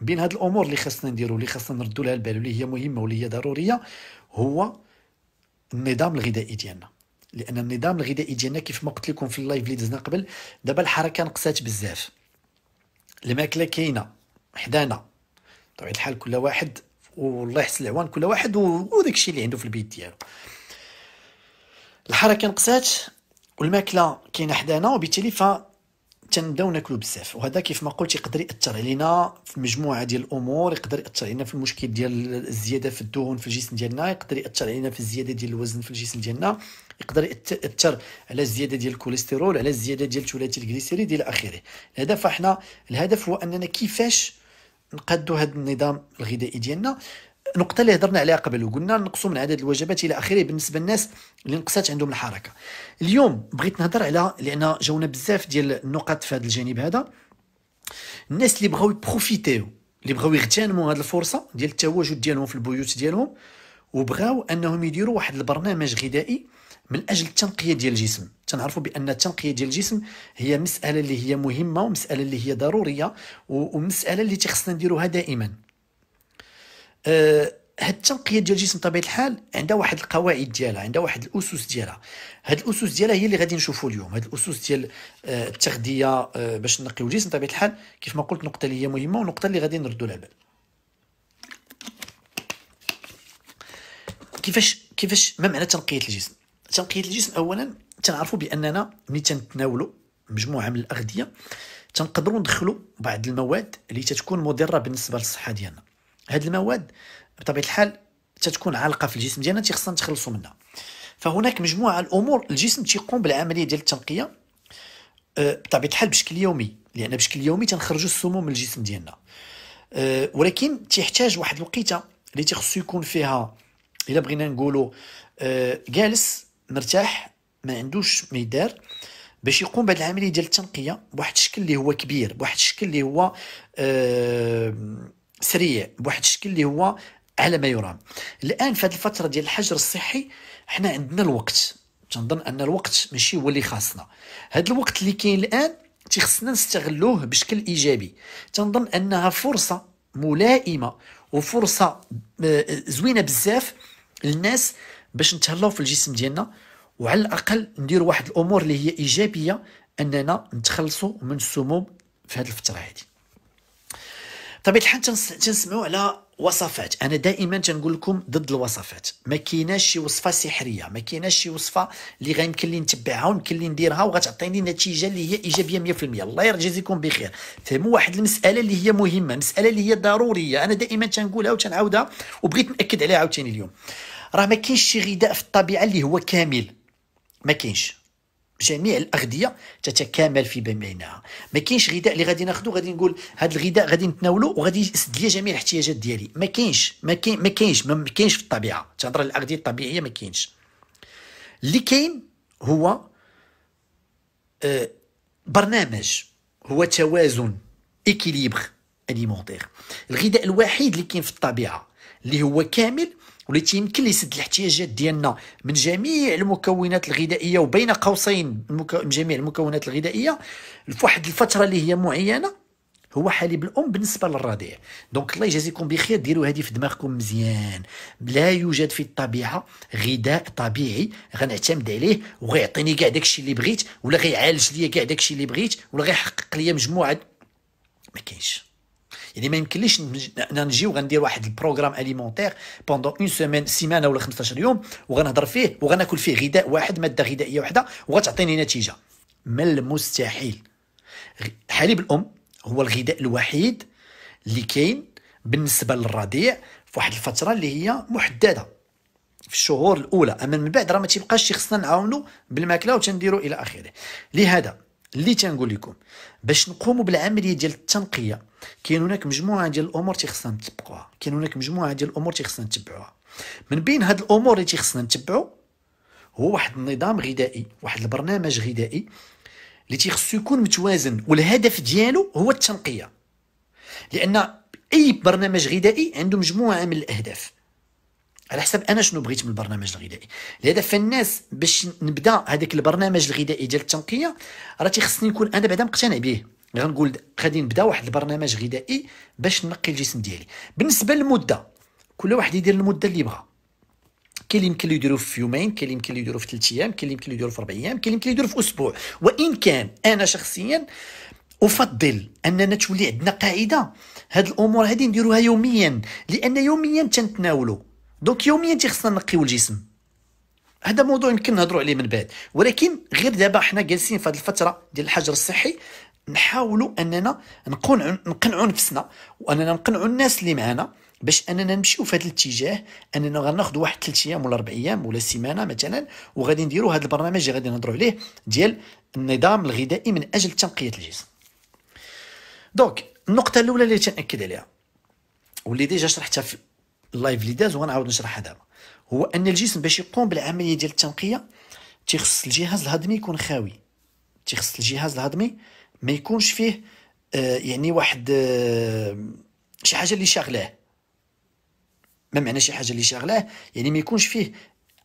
بين هاد الامور اللي خاصنا نديرو اللي خاصنا نردو لها البال واللي هي مهمه واللي هي ضروريه هو النظام الغذائي ديالنا لان النظام الغذائي ديالنا كيف ما قلت لكم في اللايف اللي دزنا قبل دابا الحركه نقصات بزاف الماكله كاينه حدانا بطبيعه الحال كل واحد والله يحسن العوان كل واحد وداك الشيء اللي عنده في البيت ديالو الحركه نقصات والماكله كاينه حدانا وبالتالي تنبداو ناكلو بزاف وهذا كيف ما قلت يقدر ياثر علينا في مجموعه ديال الامور يقدر ياثر علينا في المشكل ديال الزياده في الدهون في الجسم ديالنا يقدر ياثر علينا في الزياده ديال الوزن في الجسم ديالنا يقدر ياثر على الزياده ديال الكوليسترول على الزياده ديال ثلاثي الجليسيريد الى اخره الهدف احنا الهدف هو اننا كيفاش نقادوا هذا النظام الغذائي ديالنا النقطه اللي هضرنا عليها قبل وقلنا نقصوا من عدد الوجبات الى اخره بالنسبه للناس اللي نقصات عندهم الحركه اليوم بغيت نهضر على لان جاونا بزاف ديال النقط في هذا الجانب هذا الناس اللي بغاو يبروفيتيو اللي بغاو يغتنموا هذه الفرصه ديال التواجد ديالهم في البيوت ديالهم وبغاو انهم يديروا واحد البرنامج غذائي من اجل التنقيه ديال الجسم تنعرفوا بان التنقيه ديال الجسم هي مساله اللي هي مهمه ومساله اللي هي ضروريه ومساله اللي تخصنا نديروها دائما آه، هاد التنقيه ديال الجسم بطبيعه الحال عندها واحد القواعد ديالها عندها واحد الاسس ديالها هاد الاسس ديالها هي اللي غادي نشوفوا اليوم هاد الاسس ديال آه، التغذيه آه، باش نقيو الجسم بطبيعه الحال كيف ما قلت نقطه اللي هي مهمه ونقطه اللي غادي نردوا لها بال كيفاش كيفاش ما معنى تنقيه الجسم تنقيه الجسم اولا تنعرفوا باننا ملي تنتناولوا مجموعه من الاغذيه تنقدروا ندخلوا بعض المواد اللي تتكون مضره بالنسبه للصحه ديالنا هاد المواد بطبيعه الحال تتكون عالقه في الجسم ديالنا تيخصنا نتخلصوا منها فهناك مجموعه الامور الجسم تيقوم بالعمليه ديال التنقيه آه، بطبيعه الحال بشكل يومي لان بشكل يومي تنخرجوا السموم من الجسم ديالنا آه، ولكن تيحتاج واحد الوقيته اللي تيخصو يكون فيها الا بغينا نقولوا آه، جالس مرتاح ما عندوش ما يدار باش يقوم بهذه العمليه ديال التنقيه بواحد الشكل اللي هو كبير بواحد الشكل اللي هو سريع بواحد الشكل اللي هو على ما يرام الان في هذه الفتره ديال الحجر الصحي حنا عندنا الوقت تنظن ان الوقت ماشي هو اللي خاصنا هذا الوقت اللي كاين الان تيخصنا نستغلوه بشكل ايجابي تنظن انها فرصه ملائمه وفرصه آه، زوينه بزاف للناس باش نتهلاو في الجسم ديالنا وعلى الاقل ندير واحد الامور اللي هي ايجابيه اننا نتخلصوا من السموم في هذه الفتره هذه طبيعه الحال تنسمعوا على وصفات انا دائما تنقول لكم ضد الوصفات ما كايناش شي وصفه سحريه ما كايناش شي وصفه اللي غيمكن لي نتبعها ويمكن لي نديرها وغتعطيني نتيجه اللي هي ايجابيه 100% الله يجازيكم بخير فهموا واحد المساله اللي هي مهمه مساله اللي هي ضروريه انا دائما تنقولها وتنعاودها وبغيت ناكد عليها عاوتاني اليوم راه ما كاينش شي غذاء في الطبيعه اللي هو كامل ما كاينش جميع الاغذيه تتكامل في بينها ما كاينش غذاء اللي غادي ناخذو غادي نقول هذا الغذاء غادي نتناولو وغادي يسد لي جميع الاحتياجات ديالي ما كاينش ما كاين ما كاينش ما كاينش في الطبيعه تهضر على الاغذيه الطبيعيه ما كاينش اللي كاين هو آه، برنامج هو توازن اكيليبر اليمونتير الغذاء الوحيد اللي كاين في الطبيعه اللي هو كامل واللي تيمكن يسد الاحتياجات ديالنا من جميع المكونات الغذائيه وبين قوسين من جميع المكونات الغذائيه فواحد الفتره اللي هي معينه هو حليب الام بالنسبه للرضيع دونك الله يجازيكم بخير ديروا هذه في دماغكم مزيان لا يوجد في الطبيعه غذاء طبيعي غنعتمد عليه وغيعطيني كاع داكشي اللي بغيت ولا غيعالج ليا كاع داكشي اللي بغيت ولا غيحقق ليا مجموعه ما كاينش يعني ما يمكنليش انا نجي وغندير واحد البروغرام اليمونتير بوندون اون سيمين سيمانه ولا 15 يوم وغنهضر فيه وغناكل فيه غذاء واحد ماده غذائيه واحده وغتعطيني نتيجه من المستحيل حليب الام هو الغذاء الوحيد اللي كاين بالنسبه للرضيع في واحد الفتره اللي هي محدده في الشهور الاولى اما من بعد راه ما تيبقاش خصنا نعاونو بالماكله وتنديرو الى اخره لهذا اللي تنقول لكم باش نقوموا بالعمليه ديال التنقيه كاين هناك مجموعه ديال الامور اللي تيخصنا نطبقوها كاين هناك مجموعه ديال الامور اللي تيخصنا نتبعوها من بين هاد الامور اللي تيخصنا نتبعو هو واحد النظام غذائي واحد البرنامج غذائي اللي تيخصو يكون متوازن والهدف ديالو هو التنقيه لان اي برنامج غذائي عنده مجموعه من الاهداف على حسب انا شنو بغيت من البرنامج الغذائي لهذا فالناس باش نبدا هذاك البرنامج الغذائي ديال التنقيه راه تيخصني نكون انا بعدا مقتنع به غنقول غادي نبدا واحد البرنامج غذائي باش نقي الجسم ديالي بالنسبه للمده كل واحد يدير المده اللي يبغى كاين اللي يمكن يديرو في يومين كاين اللي يمكن يديرو في ثلاث ايام كاين اللي يمكن يديرو في اربع ايام كاين اللي يمكن يديرو في اسبوع وان كان انا شخصيا افضل اننا تولي عندنا قاعده هاد الامور هذه نديروها يوميا لان يوميا تنتناولوا دونك يوميا تيخصنا نقيو الجسم هذا موضوع يمكن نهضروا عليه من بعد ولكن غير دابا حنا جالسين في هذه الفتره ديال الحجر الصحي نحاولوا اننا نقنع نقنعوا نفسنا واننا نقنعوا الناس اللي معانا باش اننا نمشيو في هذا الاتجاه اننا غناخذ واحد 3 ايام ولا 4 ايام ولا سيمانه مثلا وغادي نديروا هذا البرنامج اللي غادي نهضروا عليه ديال النظام الغذائي من اجل تنقيه الجسم دونك النقطه الاولى اللي تناكد عليها واللي ديجا شرحتها في اللايف اللي داز وغنعاود نشرحها دابا هو ان الجسم باش يقوم بالعمليه ديال التنقيه تيخص الجهاز الهضمي يكون خاوي تيخص الجهاز الهضمي ما يكونش فيه آه يعني واحد آه شي حاجه اللي شاغلاه ما معنى شي حاجه اللي شاغلاه يعني ما يكونش فيه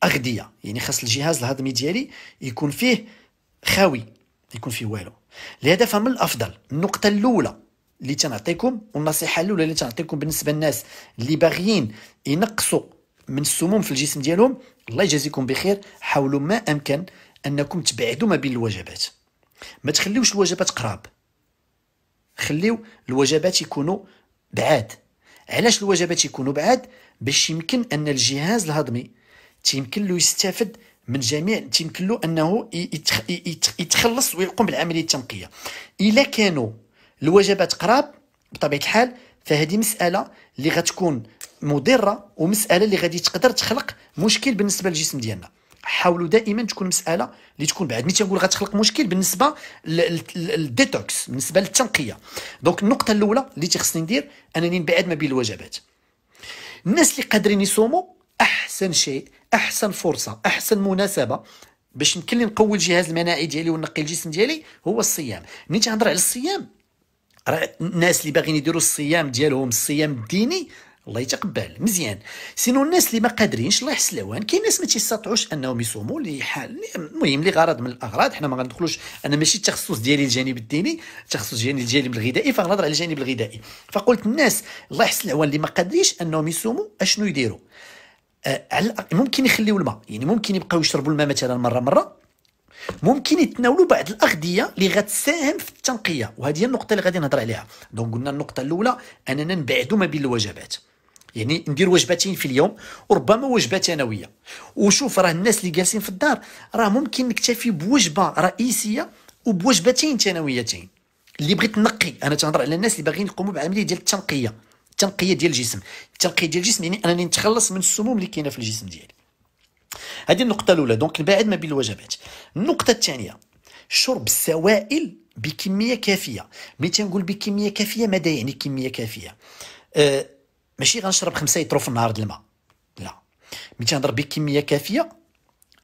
اغذيه يعني خاص الجهاز الهضمي ديالي يكون فيه خاوي يكون فيه والو لهذا فمن الافضل النقطه الاولى اللي تنعطيكم والنصيحه الاولى اللي تنعطيكم بالنسبه للناس اللي باغيين ينقصوا من السموم في الجسم ديالهم الله يجازيكم بخير حاولوا ما امكن انكم تبعدوا ما بين الوجبات ما تخليوش الوجبات قراب خليو الوجبات يكونوا بعاد علاش الوجبات يكونوا بعاد باش يمكن ان الجهاز الهضمي تيمكن له يستافد من جميع تيمكن له انه يتخلص ويقوم بالعمليه التنقيه الا كانوا الوجبات قراب بطبيعه الحال فهذه مساله اللي غتكون مضره ومساله اللي غادي تقدر تخلق مشكل بالنسبه للجسم ديالنا حاولوا دائما تكون مساله اللي تكون بعد ملي تنقول غتخلق مشكل بالنسبه للديتوكس بالنسبه للتنقيه دونك النقطه الاولى اللي تيخصني ندير انني نبعد ما بين الوجبات الناس اللي قادرين يصوموا احسن شيء احسن فرصه احسن مناسبه باش يمكن لي نقوي الجهاز المناعي ديالي ونقي الجسم ديالي هو الصيام ملي تنهضر على الصيام راه الناس اللي باغيين يديروا الصيام ديالهم الصيام الديني الله يتقبل مزيان سينو الناس اللي ما قادرينش الله يحسن لهوان كاين ناس ما تيستطيعوش انهم يصوموا اللي حال المهم لغرض من الاغراض حنا ما غندخلوش انا ماشي التخصص ديالي الجانب الديني التخصص ديالي الجانب الغذائي فغنهضر على الجانب الغذائي فقلت الناس الله يحسن لهوان اللي ما قادرينش انهم يصوموا اشنو يديروا آه على ممكن يخليوا الماء يعني ممكن يبقاو يشربوا الماء مثلا مره مره ممكن يتناولوا بعض الاغذيه اللي غتساهم في التنقيه وهذه هي النقطه اللي غادي نهضر عليها دونك قلنا النقطه الاولى اننا نبعدوا ما بين الوجبات يعني ندير وجبتين في اليوم وربما وجبه ثانويه وشوف راه الناس اللي جالسين في الدار راه ممكن نكتفي بوجبه رئيسيه وبوجبتين ثانويتين اللي بغيت نقي انا تنهضر على الناس اللي باغيين يقوموا بعمليه ديال التنقيه التنقيه ديال الجسم التنقيه ديال الجسم يعني انني نتخلص من السموم اللي كاينه في الجسم ديالي هذه النقطه الاولى دونك نباعد ما بين الوجبات النقطه الثانيه شرب السوائل بكميه كافيه ملي تنقول بكميه كافيه ماذا يعني كميه كافيه أه ماشي غنشرب خمسة لتر في النهار الماء لا ملي تنهضر بكميه كافيه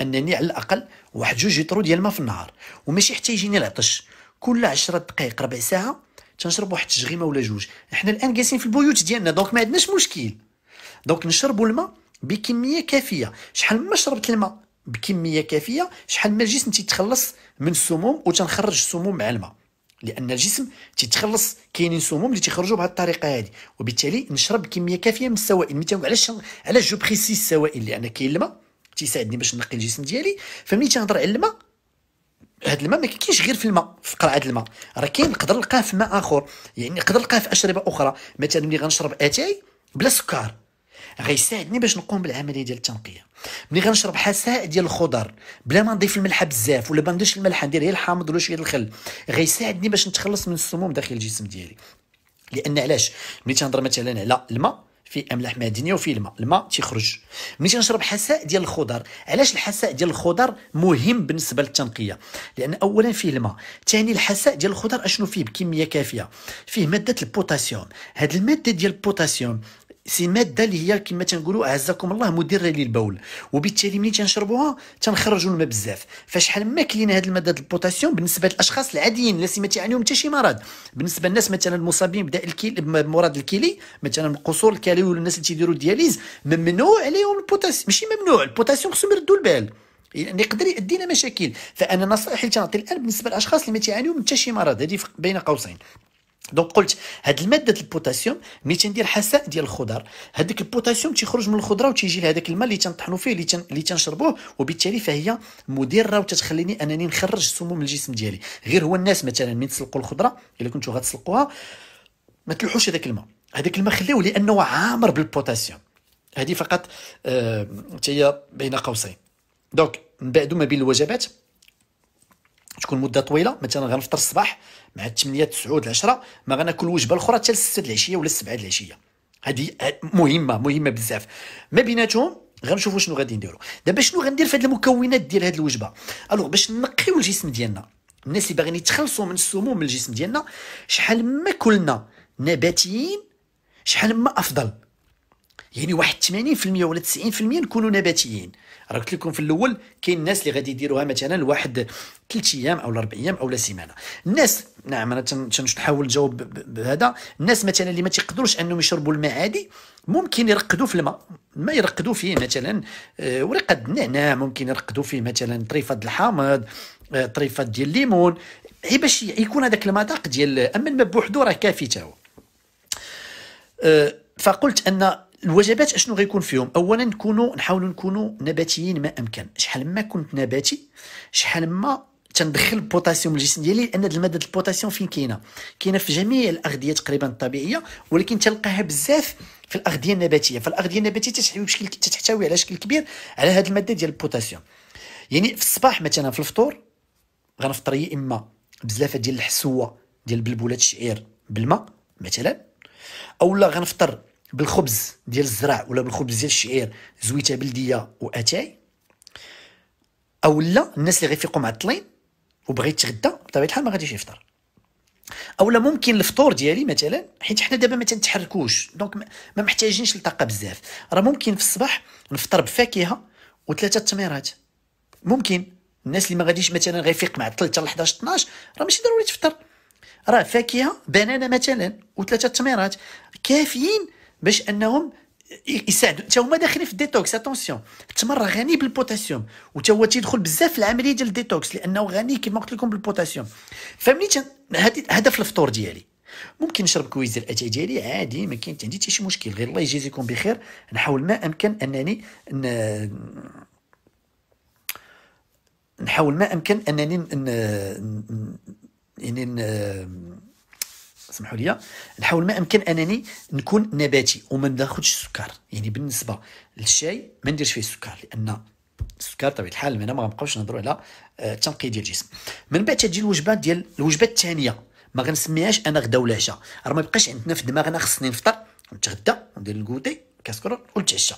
انني على الاقل واحد جوج لترو ديال الماء في النهار وماشي حتى يجيني العطش كل 10 دقائق ربع ساعه تنشرب واحد التشغيمه ولا جوج حنا الان جالسين في البيوت ديالنا دونك ما عندناش مشكل دونك نشربوا الماء بكميه كافيه شحال ما شربت الماء بكميه كافيه شحال ما الجسم تيتخلص من السموم وتنخرج السموم مع الماء لان الجسم تيتخلص كاينين سموم اللي تيخرجوا بهذه الطريقه هذه وبالتالي نشرب كميه كافيه من السوائل مثلا علاش علاش جو بريسيز السوائل لان كاين الماء تيساعدني باش نقي الجسم ديالي فملي تنهضر على الماء هاد الماء ما كاينش غير في الماء في قرعه الماء راه كاين نقدر نلقاه في ماء اخر يعني نقدر نلقاه في اشربه اخرى مثلا ملي غنشرب اتاي بلا سكر غيساعدني باش نقوم بالعمليه ديال التنقيه ملي غنشرب حساء ديال الخضر بلا ما نضيف الملح بزاف ولا ما نديرش الملح ندير غير الحامض ولا شويه الخل غيساعدني باش نتخلص من السموم داخل الجسم ديالي لان علاش ملي تنهضر مثلا على الماء في املاح معدنيه وفي الماء الماء تيخرج ملي تنشرب حساء ديال الخضر علاش الحساء ديال الخضر مهم بالنسبه للتنقيه لان اولا فيه الماء ثاني الحساء ديال الخضر اشنو فيه بكميه كافيه فيه ماده البوتاسيوم هذه الماده ديال البوتاسيوم سي ماده اللي هي كما تنقولوا اعزكم الله مدره للبول وبالتالي ملي تنشربوها تنخرجوا الماء بزاف فشحال ما كلينا هذه الماده البوتاسيوم بالنسبه للاشخاص العاديين الناس ما تعانيهم حتى شي مرض بالنسبه للناس مثلا المصابين بداء الكيل بمرض الكلي مثلا قصور الكلوي ولا الناس اللي تيديروا الدياليز ممنوع عليهم البوتاسيوم ماشي ممنوع البوتاسيوم خصهم يردوا البال يعني يقدر يؤدينا مشاكل فانا النصائح اللي تنعطي الان بالنسبه للاشخاص اللي ما تعانيو من حتى شي مرض هذه بين قوسين دونك قلت هاد الماده البوتاسيوم ملي تندير حساء ديال الخضر هذاك البوتاسيوم تيخرج من الخضره وتيجي لهذاك الماء اللي تنطحنوا فيه اللي تنشربوه وبالتالي فهي مدره وتتخليني انني نخرج السموم من الجسم ديالي غير هو الناس مثلا من تسلقوا الخضره الا كنتو غتسلقوها ما تلوحوش هذاك الماء هذاك الماء خليوه لانه عامر بالبوتاسيوم هذه فقط آه... هي بين قوسين دونك من بعد ما بين الوجبات تكون مده طويله مثلا غنفطر الصباح مع 8 9 10 ما غناكل وجبه الاخرى حتى 6 العشيه ولا 7 العشيه هذه آه، مهمه مهمه بزاف ما بيناتهم غنشوفوا شنو غادي نديروا دابا شنو غندير في هاد المكونات ديال هاد الوجبه الوغ باش نقيو الجسم ديالنا الناس اللي باغيين يتخلصوا من السموم من الجسم ديالنا شحال ما كلنا نباتيين شحال ما افضل يعني واحد 80% ولا 90% نكونوا نباتيين راه قلت لكم في الاول كاين الناس اللي غادي يديروها مثلا لواحد 3 ايام او 4 ايام او لا سيمانه الناس نعم انا تنحاول نجاوب بهذا الناس مثلا اللي ما تيقدروش انهم يشربوا الماء عادي ممكن يرقدوا في الماء ما يرقدوا فيه مثلا آه، ورقه النعناع ممكن يرقدوا فيه مثلا طريفه الحامض آه، طريفه ديال الليمون غير باش يكون هذاك المذاق ديال اما الماء بوحدو راه كافي تا هو آه، فقلت ان الوجبات اشنو غيكون فيهم اولا نكونوا نحاولوا نكونوا نباتيين ما امكن شحال ما كنت نباتي شحال ما تندخل البوتاسيوم للجسم ديالي لان هذه الماده البوتاسيوم فين كاينه كاينه في جميع الاغذيه تقريبا الطبيعيه ولكن تلقاها بزاف في الاغذيه النباتيه فالاغذيه النباتيه تحتوي بشكل تحتوي على شكل كبير على هذه الماده ديال البوتاسيوم يعني في الصباح مثلا في الفطور غنفطر يا اما بزلافه ديال الحسوه ديال بلبولات الشعير بالماء مثلا اولا غنفطر بالخبز ديال الزرع ولا بالخبز ديال الشعير زويته بلديه واتاي اولا الناس اللي غيفيقوا معطلين وبغيت يتغدى بطبيعه الحال ما غاديش يفطر اولا ممكن الفطور ديالي مثلا حيت حنا دابا ما تنتحركوش دونك ما محتاجينش للطاقه بزاف راه ممكن في الصباح نفطر بفاكهه وثلاثه التمرات ممكن الناس اللي ما غاديش مثلا غيفيق مع 3 ل 11 12 راه ماشي ضروري تفطر راه فاكهه بنانه مثلا وثلاثه التمرات كافيين باش انهم يساعدوا حتى هما داخلين في الديتوكس اتونسيون التمر غني بالبوتاسيوم وتا هو تيدخل بزاف في العمليه ديال الديتوكس لانه غني كما قلت لكم بالبوتاسيوم فملي هدف الفطور ديالي ممكن نشرب كويز الاتاي ديالي عادي ما كاين عندي حتى شي مشكل غير الله يجازيكم بخير نحاول ما امكن انني ن... نحاول ما امكن انني ن... يعني ن... سمحوا لي نحاول ما امكن انني نكون نباتي وما ناخذش السكر يعني بالنسبه للشاي ما نديرش فيه السكر لان السكر طبيعه الحال هنا ما غنبقاوش نهضروا على آه، التنقيه ديال الجسم من بعد تجي الوجبه ديال الوجبه الثانيه ما غنسميهاش انا غدا ولا عشاء راه ما يبقاش عندنا في دماغنا خصني نفطر نتغدى ندير الكوتي كاسكرو ونتعشى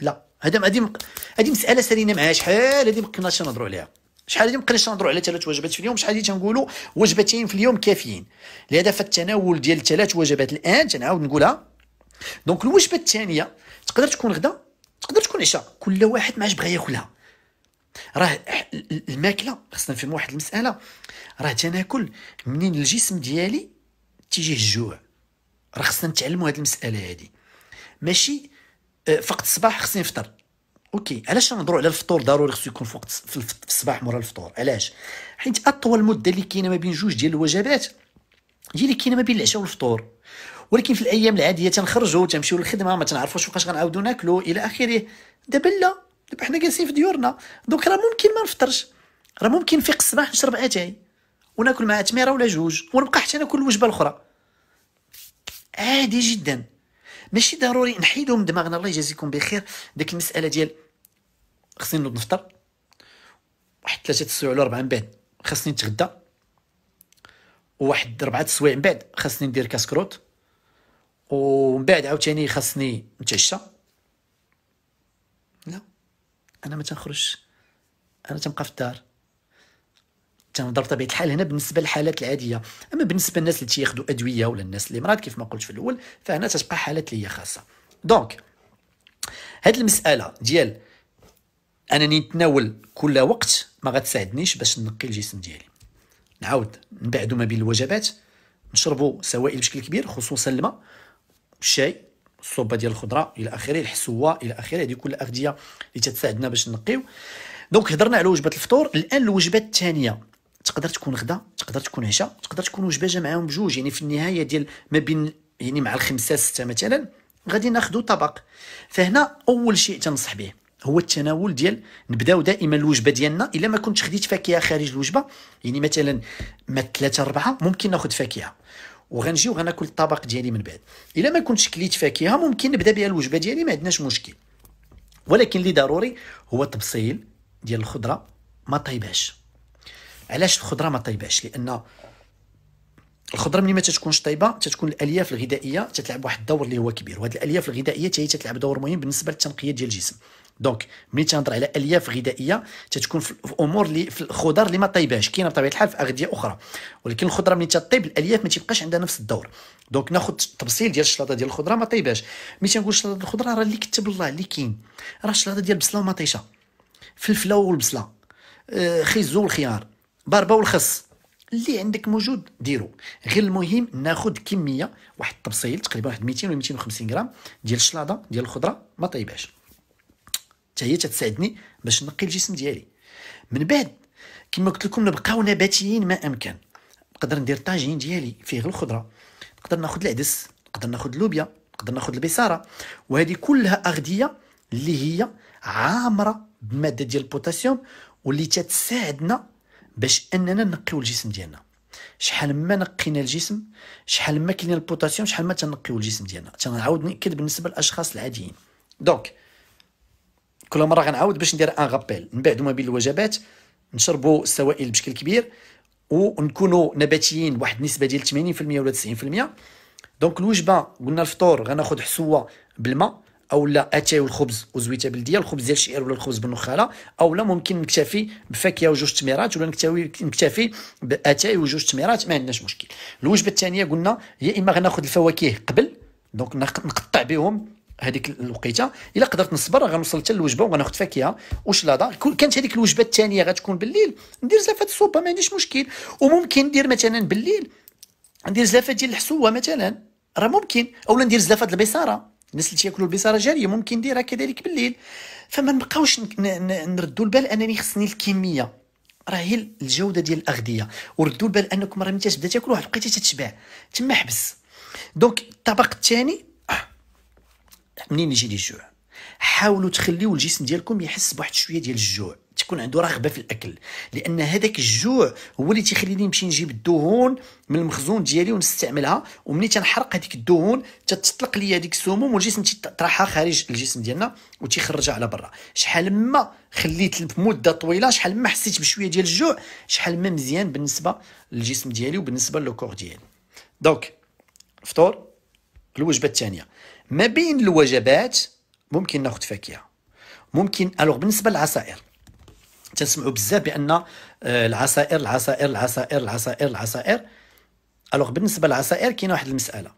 لا هذا هذه هذه مساله سالينا معها شحال هذه ما كناش نهضروا عليها شحال هذه مابقيناش نهضروا على ثلاث وجبات في اليوم شحال هذه تنقولوا وجبتين في اليوم كافيين لهذا فالتناول ديال ثلاث وجبات الان تنعاود نقولها دونك الوجبه الثانيه تقدر تكون غدا تقدر تكون عشاء كل واحد ما عادش بغا ياكلها راه الماكله خصنا نفهم واحد المساله راه تناكل منين الجسم ديالي تيجي الجوع راه خصنا نتعلموا هذه المساله هذه ماشي آه، فقط الصباح خصني نفطر اوكي علاش نهضروا على الفطور ضروري خصو يكون في وقت في الصباح مورا الفطور علاش حيت اطول مده اللي كاينه ما بين جوج ديال الوجبات هي اللي كاينه ما بين العشاء والفطور ولكن في الايام العاديه تنخرجوا تنمشيو للخدمه ما تنعرفوش واش غنعاودو ناكلو الى اخره دابا لا دابا حنا جالسين في ديورنا دونك راه ممكن ما نفطرش راه ممكن نفيق الصباح نشرب اتاي وناكل معاه تميره ولا جوج ونبقى حتى ناكل الوجبه الاخرى عادي جدا ماشي ضروري نحيدو من دماغنا الله يجازيكم بخير ديك المساله ديال خصني نوض نفطر واحد ثلاثه السوايع ولا اربعه من بعد خصني نتغدى وواحد ربعه السوايع من بعد خصني ندير كاسكروت ومن بعد عاوتاني خصني نتعشى لا انا ما تنخرجش انا تنبقى في الدار تنهضر بطبيعه الحال هنا بالنسبه للحالات العاديه اما بالنسبه للناس اللي تياخذوا ادويه ولا الناس اللي مرض كيف ما قلت في الاول فهنا تتبقى حالات اللي هي خاصه دونك هاد المساله ديال انني نتناول كل وقت ما غتساعدنيش باش نقي الجسم ديالي نعاود نبعدو ما بين الوجبات نشربوا سوائل بشكل كبير خصوصا الماء الشاي الصوبه ديال الخضره الى اخره الحسوه الى اخره هذه كل الاغذيه اللي تتساعدنا باش نقيو دونك هضرنا على وجبه الفطور الان الوجبه الثانيه تقدر تكون غدا تقدر تكون عشاء تقدر تكون وجبه جمعهم بجوج يعني في النهايه ديال ما بين يعني مع الخمسه سته مثلا غادي ناخذوا طبق فهنا اول شيء تنصح به هو التناول ديال نبداو دائما الوجبه ديالنا الا ما كنتش خديت فاكهه خارج الوجبه يعني مثلا ما ثلاثه اربعه ممكن ناخذ فاكهه وغنجي وغناكل الطبق ديالي من بعد الا ما كنتش كليت فاكهه ممكن نبدا بها الوجبه ديالي ما عندناش مشكل ولكن اللي ضروري هو تبصيل ديال الخضره ما طيبهاش علاش الخضره ما طيباش لان الخضره ملي ما تتكونش طيبه تتكون الالياف الغذائيه تتلعب واحد الدور اللي هو كبير وهاد الالياف الغذائيه حتى هي تتلعب دور مهم بالنسبه للتنقيه ديال الجسم دونك ملي تنهضر على الياف غذائيه تتكون في امور اللي في الخضر اللي ما طيباش كاينه بطبيعه الحال في اغذيه اخرى ولكن الخضره ملي تطيب الالياف ما تيبقاش عندها نفس الدور دونك ناخذ تبصيل ديال الشلاطه ديال الخضره ما طيباش ملي تنقول ديال الخضره راه اللي كتب الله اللي كاين راه الشلاطه ديال البصله ومطيشه فلفله والبصله آه، خيزو والخيار ضربه والخس اللي عندك موجود ديرو غير المهم ناخذ كميه واحد الطبسيل تقريبا واحد 200 ولا 250 غرام ديال الشلاضه ديال الخضره ما طيباش حتى هي تساعدني باش نقي الجسم ديالي من بعد كما قلت لكم نبقاو نباتيين ما امكن نقدر ندير طاجين ديالي فيه الخضره نقدر ناخذ العدس نقدر ناخذ اللوبيا نقدر ناخذ البصاره وهذه كلها اغذيه اللي هي عامره بماده ديال البوتاسيوم واللي تتساعدنا باش اننا نقيو الجسم ديالنا شحال ما نقينا الجسم شحال ما كاين البوتاسيوم شحال ما تنقيو الجسم ديالنا تنعاود ناكد بالنسبه للاشخاص العاديين دونك كل مره غنعاود باش ندير ان غابيل من بعد ما بين الوجبات نشربوا السوائل بشكل كبير ونكونوا نباتيين بواحد النسبه ديال 80% ولا 90% دونك الوجبه قلنا الفطور غناخذ حسوه بالماء او لا اتاي والخبز وزويته بلديه الخبز ديال الشعير ولا الخبز بالنخاله او لا ممكن نكتفي بفاكهه وجوج تميرات ولا نكتفي نكتفي باتاي وجوج تميرات ما عندناش مشكل الوجبه الثانيه قلنا يا اما غناخذ الفواكه قبل دونك نقطع بهم هذيك الوقيته الا قدرت نصبر غنوصل حتى الوجبه وغناخذ فاكهه وشلاضه كانت هذيك الوجبه الثانيه غتكون بالليل ندير زلافه الصوبه ما عنديش مشكل وممكن ندير مثلا بالليل ندير زلافه ديال الحسوه مثلا راه ممكن اولا ندير زلافه البصاره الناس اللي تياكلوا البصاره جاريه ممكن نديرها كذلك بالليل فما نبقاوش نردوا البال انني خصني الكميه راه هي الجوده ديال الاغذيه وردوا البال انكم راه ملي تبدا تاكلوا واحد لقيتي تتشبع تما حبس دونك الطبق الثاني منين يجي لي الجوع حاولوا تخليوا الجسم ديالكم يحس بواحد شويه ديال الجوع تكون عنده رغبه في الاكل لان هذاك الجوع هو اللي تيخليني نمشي نجيب الدهون من المخزون ديالي ونستعملها ومني تنحرق هذيك الدهون تتطلق لي هذيك السموم والجسم تيطرحها خارج الجسم ديالنا وتيخرجها على برا شحال ما خليت مده طويله شحال ما حسيت بشويه ديال الجوع شحال ما مزيان بالنسبه للجسم ديالي وبالنسبه للكور ديالي دونك فطور الوجبه الثانيه ما بين الوجبات ممكن ناخذ فاكهه ممكن الوغ بالنسبه للعصائر تنسمعوا بزاف بان آه، العصائر العصائر العصائر العصائر العصائر الوغ بالنسبه للعصائر كاينه واحد المساله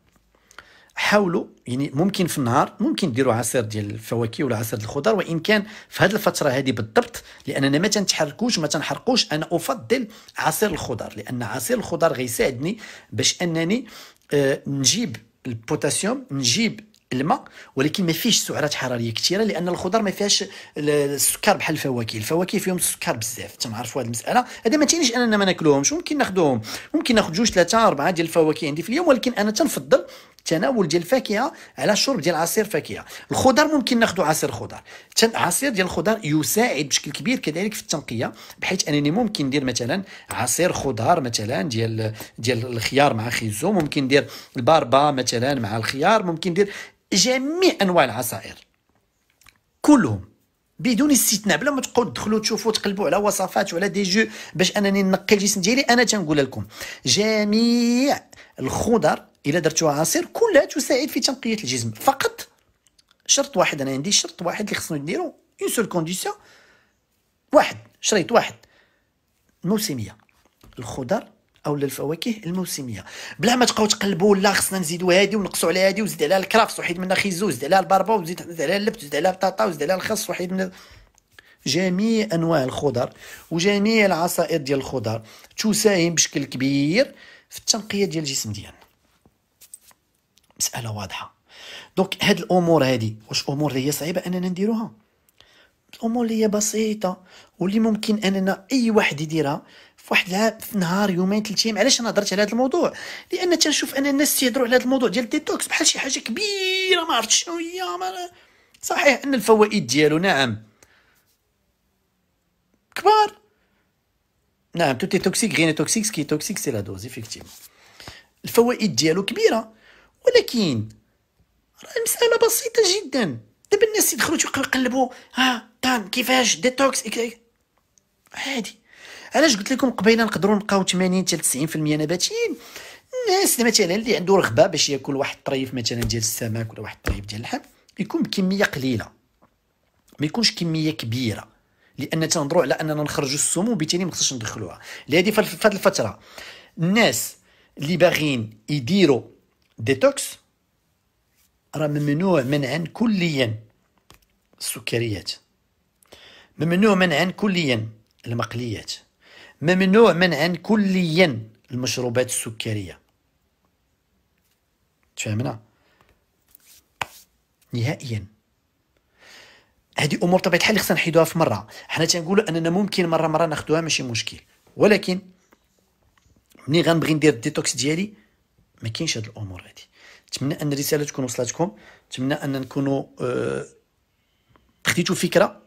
حاولوا يعني ممكن في النهار ممكن ديروا عصير ديال الفواكه ولا عصير الخضر وان كان في هذه الفتره هذه بالضبط لاننا ما تنتحركوش ما تنحرقوش انا افضل عصير الخضر لان عصير الخضر غيساعدني باش انني آه، نجيب البوتاسيوم نجيب الماء ولكن ما فيهش سعرات حراريه كثيره لان الخضر ما فيهاش السكر بحال الفواكه الفواكه فيهم السكر بزاف تنعرفوا هذه المساله هذا ما تعنيش اننا ما ناكلوهمش ممكن ناخذوهم ممكن ناخذ جوج ثلاثه اربعه ديال الفواكه عندي في اليوم ولكن انا تنفضل التناول ديال الفاكهه على شرب ديال عصير فاكهه الخضر ممكن ناخذ عصير خضر عصير ديال الخضر يساعد بشكل كبير كذلك في التنقيه بحيث انني ممكن ندير مثلا عصير خضر مثلا ديال ديال الخيار مع خيزو ممكن ندير الباربا مثلا مع الخيار ممكن ندير جميع انواع العصائر كلهم بدون استثناء بلا ما تبقاو تدخلوا تشوفوا تقلبوا على وصفات وعلى دي جو باش انني نقي الجسم ديالي انا تنقول لكم جميع الخضر الا درتوها عصير كلها تساعد في تنقيه الجسم فقط شرط واحد انا عندي شرط واحد اللي خصني نديرو اون سول كونديسيون واحد شريط واحد موسميه الخضر او للفواكه الموسميه بلا ما تبقاو تقلبوا لا خصنا نزيدوا هذه ونقصوا على هذه وزيد عليها الكرافس وحيد منها خيزو وزيد عليها الباربا وزيد عليها اللبت وزيد عليها البطاطا وزيد عليها الخس وحيد من جميع انواع الخضر وجميع العصائر ديال الخضر تساهم بشكل كبير في التنقيه ديال الجسم ديالنا مساله واضحه دونك هاد الامور هادي واش امور اللي هي صعيبه اننا نديروها الامور اللي هي بسيطه واللي ممكن اننا اي واحد يديرها فواحد في نهار يومين ثلاث ايام علاش انا هضرت على هذا الموضوع لان تنشوف ان الناس تيهضروا على هذا الموضوع ديال الديتوكس بحال شي حاجه كبيره ما عرفتش شنو هي صحيح ان الفوائد ديالو نعم كبار نعم توتي توكسيك غير توكسيك كي توكسيك سي لا دوز افيكتيفمون الفوائد ديالو كبيره ولكن راه المساله بسيطه جدا دابا الناس يدخلوا تيقلبوا ها طان كيفاش ديتوكس عادي علاش قلت لكم قبيله نقدروا نبقاو 80 حتى 90% نباتيين الناس مثلا اللي عنده رغبه باش ياكل واحد الطريف مثلا ديال السمك ولا واحد الطريف ديال اللحم يكون بكميه قليله ما يكونش كميه كبيره لان تنهضروا على اننا نخرجوا السموم وبالتالي ما خصناش ندخلوها لهذه في هذه الفتره الناس اللي باغيين يديروا ديتوكس راه ممنوع منعا كليا السكريات ممنوع منعا كليا المقليات ممنوع منعا كليا المشروبات السكريه تفهمنا نهائيا هذه امور طبيعه الحال خصنا نحيدوها في مره حنا تنقولوا اننا ممكن مره مره ناخذوها ماشي مشكل ولكن ملي غنبغي ندير الديتوكس ديالي ما كاينش هاد الامور هادي نتمنى ان الرساله تكون وصلتكم نتمنى ان نكونوا أه... خديتوا فكره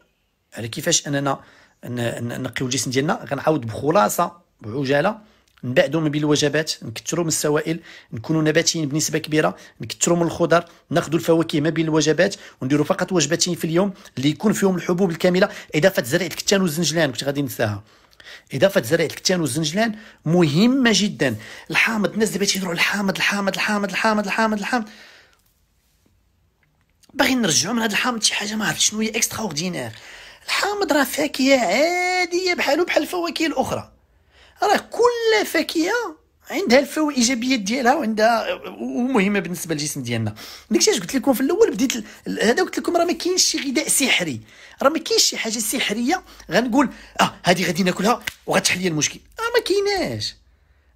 على كيفاش اننا نقيو الجسم ديالنا غنعاود بخلاصه بعجاله نبعدوا من بين الوجبات نكثروا من السوائل نكونوا نباتيين بنسبه كبيره نكثروا من الخضر ناخذوا الفواكه ما بين الوجبات ونديروا فقط وجبتين في اليوم اللي يكون فيهم الحبوب الكامله اضافه زرع الكتان والزنجلان كنت غادي ننساها اضافه زرع الكتان والزنجلان مهمه جدا الحامض الناس دابا تيهضروا الحامض الحامض الحامض الحامض الحامض الحامض باغي نرجعوا من هذا الحامض شي حاجه ما عرفتش شنو هي اكسترا اوردينير الحامض راه فاكهه عاديه بحالو بحال الفواكه الاخرى راه كل فاكهه عندها الفوائد ديالها وعندها ومهمه بالنسبه للجسم ديالنا داكشي علاش قلت لكم في الاول بديت هذا قلت لكم راه ما كاينش شي غذاء سحري راه ما كاينش شي حاجه سحريه غنقول اه هذه غادي ناكلها وغتحل لي المشكل راه ما كايناش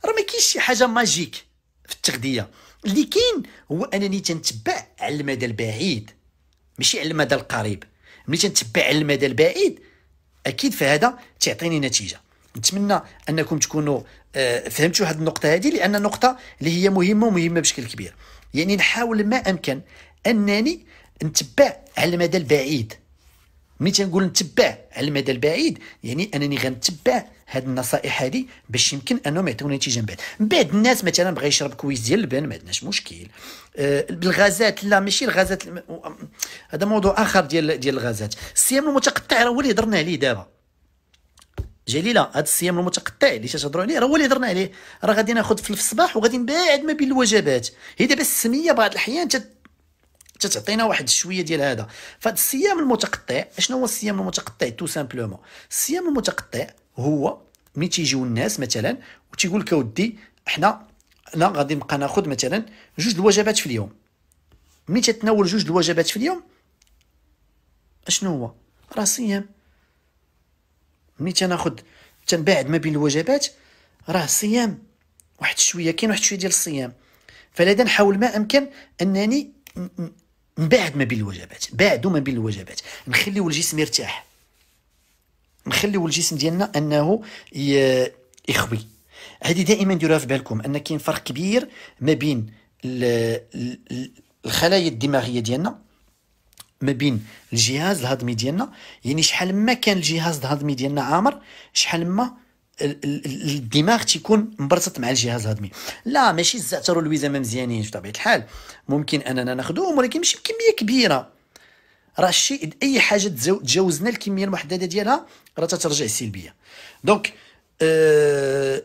راه ما كاينش شي حاجه ماجيك في التغذيه اللي كاين هو انني تنتبع على المدى البعيد ماشي على المدى القريب ملي تنتبع على المدى البعيد اكيد فهذا تعطيني نتيجه نتمنى انكم تكونوا آه، فهمتوا هذه النقطه هذه لان نقطه اللي هي مهمه ومهمه بشكل كبير يعني نحاول ما امكن انني نتبع على المدى البعيد ملي تنقول نتبع على المدى البعيد يعني انني غنتبع هاد النصائح هادي باش يمكن انهم يعطيونا نتيجه من بعد من بعد الناس مثلا بغى يشرب كويس ديال اللبن ما عندناش مشكل آه بالغازات لا ماشي الغازات هذا موضوع اخر ديال ديال الغازات الصيام المتقطع راه هو اللي هضرنا عليه دابا جليله هذا الصيام المتقطع اللي تتهضروا عليه راه هو اللي هضرنا عليه راه غادي ناخذ في الصباح وغادي نبعد ما بين الوجبات هي دابا السميه بعض الاحيان تتعطينا واحد شويه ديال هذا فهاد الصيام المتقطع شنو هو الصيام المتقطع تو سامبلومون الصيام المتقطع هو ملي تيجيو الناس مثلا وتيقول لك اودي حنا انا غادي نبقى ناخذ مثلا جوج الوجبات في اليوم ملي تتناول جوج الوجبات في اليوم اشنو هو راه صيام ملي تناخذ تنباعد ما بين الوجبات راه صيام واحد شويه كاين واحد شويه ديال الصيام فلذا نحاول ما امكن انني من بعد ما بين الوجبات بعد ما بين الوجبات نخليو الجسم يرتاح نخليو الجسم ديالنا انه يخوي هذه دائما ديروها في بالكم ان كاين فرق كبير ما بين الخلايا الدماغيه ديالنا ما بين الجهاز الهضمي ديالنا يعني شحال ما كان الجهاز الهضمي ديالنا عامر شحال ما الدماغ تيكون مبرطط مع الجهاز الهضمي لا ماشي الزعتر والويزه ما في بطبيعه الحال ممكن اننا ناخذهم ولكن ماشي بكميه كبيره راه الشيء اي حاجه تجاوزنا الكميه المحدده ديالها راه تترجع سلبيه دونك أه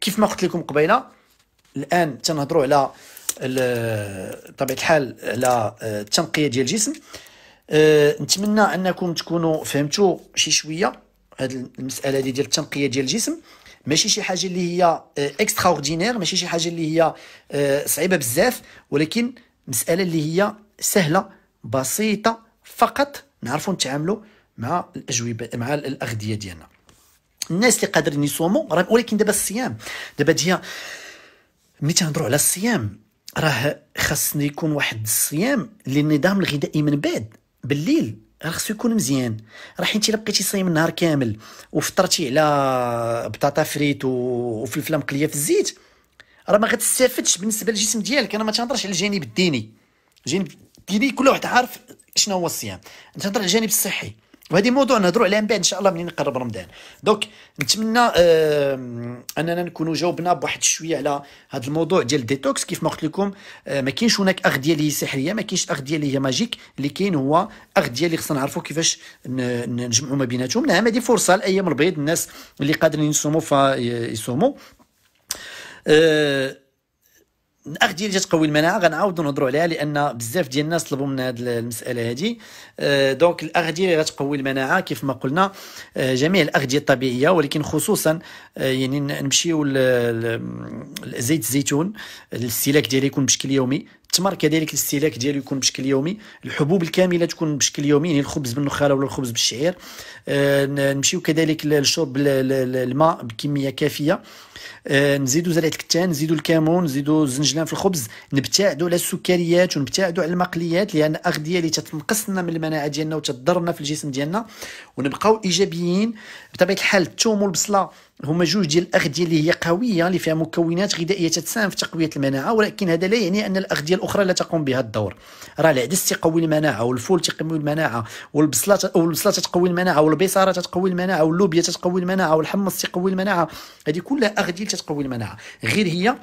كيف ما قلت لكم قبيله الان تنهضروا على بطبيعه الحال على آه، التنقيه ديال الجسم أه نتمنى انكم تكونوا فهمتوا شي شويه هذه المساله دي ديال التنقيه ديال الجسم ماشي شي حاجه اللي هي اكسترا آه، اوردينير ماشي شي حاجه اللي هي آه، صعيبه بزاف ولكن مساله اللي هي سهله بسيطه فقط نعرفوا نتعاملوا مع الاجوبه مع الاغذيه ديالنا الناس اللي قادرين يصوموا ولكن دابا الصيام دابا هي ملي تنهضروا على الصيام راه خاصني يكون واحد الصيام للنظام الغذائي من بعد بالليل راه خصو يكون مزيان راه حيت الا بقيتي صايم النهار كامل وفطرتي على بطاطا فريت وفلفله مقليه في الزيت راه ما غتستافدش بالنسبه للجسم ديالك انا ما تنهضرش على الجانب الديني الجانب الديني كل واحد عارف شنو هو الصيام تهضر على الجانب الصحي وهذه موضوع نهضروا عليها من بعد ان شاء الله منين نقرب رمضان دونك نتمنى آه اننا نكونوا جاوبنا بواحد شويه على هذا الموضوع ديال الديتوكس كيف ما قلت لكم آه ما كاينش هناك اغذيه اللي هي سحريه ما كاينش اغذيه اللي هي ماجيك اللي كاين هو اغذيه اللي خصنا نعرفوا كيفاش نجمعوا ما بيناتهم نعم هذه فرصه لايام البيض الناس اللي قادرين يصوموا فيصوموا آه الاخ ديال جات قوي المناعه غنعاود نهضروا عليها لان بزاف ديال الناس طلبوا من هذه المساله هذه آه، دونك الاخ ديال غتقوي المناعه كيف ما قلنا آه، جميع الاغذيه الطبيعيه ولكن خصوصا آه، يعني نمشيو لزيت الزيتون الاستهلاك ديالي يكون بشكل يومي التمر كذلك الاستهلاك ديالو يكون بشكل يومي الحبوب الكامله تكون بشكل يومي يعني الخبز بالنخاله ولا الخبز بالشعير آه، نمشيو كذلك لشرب الماء بكميه كافيه آه، نزيدوا زرعه الكتان نزيدوا الكمون نزيدوا الزنجلان في الخبز نبتعدوا على السكريات ونبتعدوا على المقليات لان اغذيه اللي تتنقصنا من المناعه ديالنا وتضرنا في الجسم ديالنا ونبقاو ايجابيين بطبيعه الحال الثوم والبصله هما جوج ديال الاغذيه اللي هي قويه اللي فيها مكونات غذائيه تساهم في تقويه المناعه ولكن هذا لا يعني ان الاغذيه الاخرى لا تقوم بها الدور راه العدس تقوي المناعه والفول تقوي المناعه والبصله والبصله تقوي المناعه والبيصاره تتقوي المناعه واللوبيا تتقوي المناعه والحمص تقوي المناعه هذه كلها اغذيه تتقوي المناعه غير هي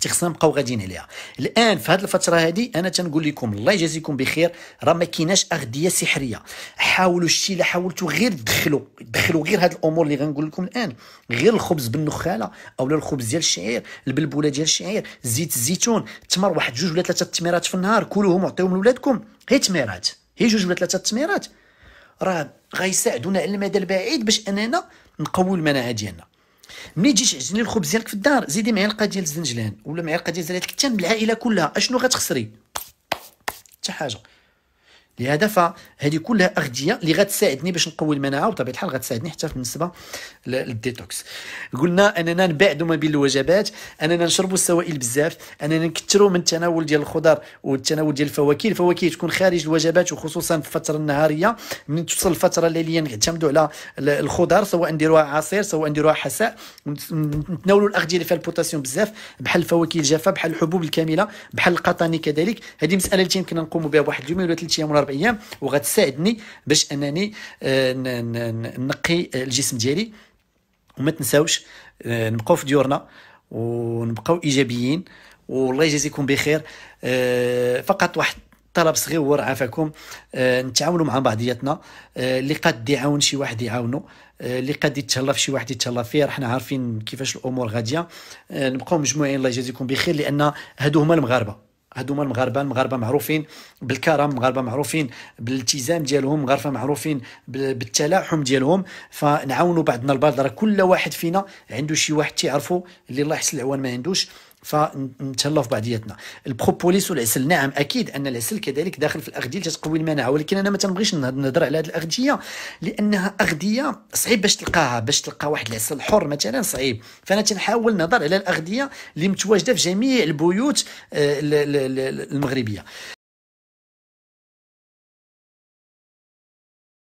تيخصنا نبقاو غاديين عليها الان في هذه الفتره هذه انا تنقول لكم الله يجازيكم بخير راه ما كايناش اغذيه سحريه حاولوا الشيء اللي حاولتوا غير تدخلوا دخلوا غير هذه الامور اللي غنقول لكم الان غير الخبز بالنخاله او الخبز ديال الشعير البلبوله ديال الشعير زيت الزيتون التمر واحد جوج ولا ثلاثه التمرات في النهار كلوهم وعطيوهم لولادكم غير تمرات هي جوج ولا ثلاثه التمرات راه غيساعدونا على المدى البعيد باش اننا نقويو المناعه ديالنا ملي تجي تعجني الخبز ديالك في الدار زيدي معلقه ديال الزنجلان ولا معلقه ديال زريعه الكتان بالعائله كلها اشنو غتخسري حتى حاجه لهذا فهذه كلها اغذيه اللي غتساعدني باش نقوي المناعه وبطبيعه الحال غتساعدني حتى بالنسبه للديتوكس قلنا اننا نبعدوا ما بين الوجبات اننا نشربوا السوائل بزاف اننا نكثروا من التناول ديال الخضر والتناول ديال الفواكه الفواكه تكون خارج الوجبات وخصوصا في الفتره النهاريه من توصل الفتره الليليه نعتمدوا على الخضر سواء نديروها عصير سواء نديروها حساء نتناولوا الاغذيه اللي فيها البوتاسيوم بزاف بحال الفواكه الجافه بحال الحبوب الكامله بحال القطاني كذلك هذه مساله اللي يمكن نقوموا بها واحد اليومين ولا ثلاث ايام اربع ايام وغتساعدني باش انني آه، نقي الجسم ديالي وما تنساوش آه، نبقاو في ديورنا ونبقاو ايجابيين والله يجازيكم بخير آه، فقط واحد طلب صغير عافاكم نتعاونوا مع بعضياتنا اللي قد يعاون شي واحد يعاونه اللي قد يتهلا في شي واحد يتهلا فيه حنا عارفين كيفاش الامور غاديه نبقاو مجموعين الله يجازيكم بخير لان هادو هما المغاربه هادو هما المغاربه المغاربه معروفين بالكرم المغاربه معروفين بالالتزام ديالهم المغاربه معروفين بالتلاحم ديالهم فنعاونوا بعضنا البعض راه كل واحد فينا عنده شي واحد تيعرفو اللي الله يحسن العوان ما عندوش فنتهلاو في بعضياتنا البروبوليس والعسل نعم اكيد ان العسل كذلك داخل في الاغذيه تقوي المناعه ولكن انا ما تنبغيش نهضر على هذه الاغذيه لانها اغذيه صعيب باش تلقاها باش تلقى واحد العسل حر مثلا صعيب فانا تنحاول نهضر على الاغذيه اللي متواجده في جميع البيوت آه، المغربيه